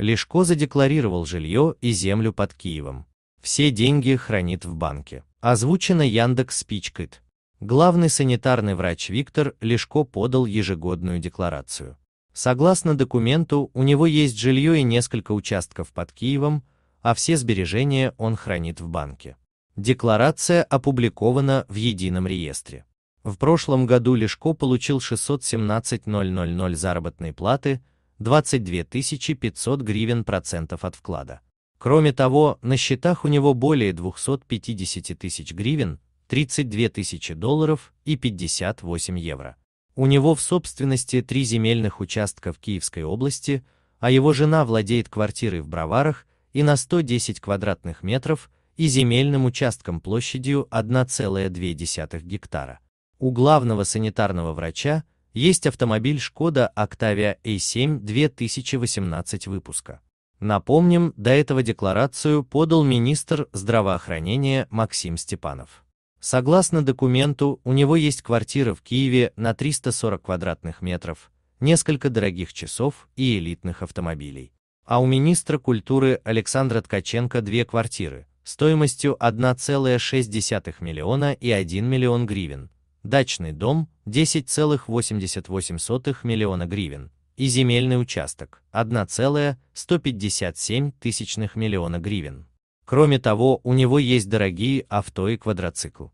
Лешко задекларировал жилье и землю под Киевом. Все деньги хранит в банке. Озвучено Яндекс Спичкит. Главный санитарный врач Виктор Лешко подал ежегодную декларацию. Согласно документу, у него есть жилье и несколько участков под Киевом, а все сбережения он хранит в банке. Декларация опубликована в едином реестре. В прошлом году Лешко получил 617 000 заработной платы, 22 500 гривен процентов от вклада. Кроме того, на счетах у него более 250 тысяч гривен, 32 тысячи долларов и 58 евро. У него в собственности три земельных участка в Киевской области, а его жена владеет квартирой в Броварах и на 110 квадратных метров и земельным участком площадью 1,2 гектара. У главного санитарного врача есть автомобиль Skoda Octavia A7 2018 выпуска. Напомним, до этого декларацию подал министр здравоохранения Максим Степанов. Согласно документу, у него есть квартира в Киеве на 340 квадратных метров, несколько дорогих часов и элитных автомобилей. А у министра культуры Александра Ткаченко две квартиры, стоимостью 1,6 миллиона и 1 миллион гривен, дачный дом 10,88 миллиона гривен и земельный участок 1,157 тысячных миллиона гривен. Кроме того, у него есть дорогие авто и квадроцикл.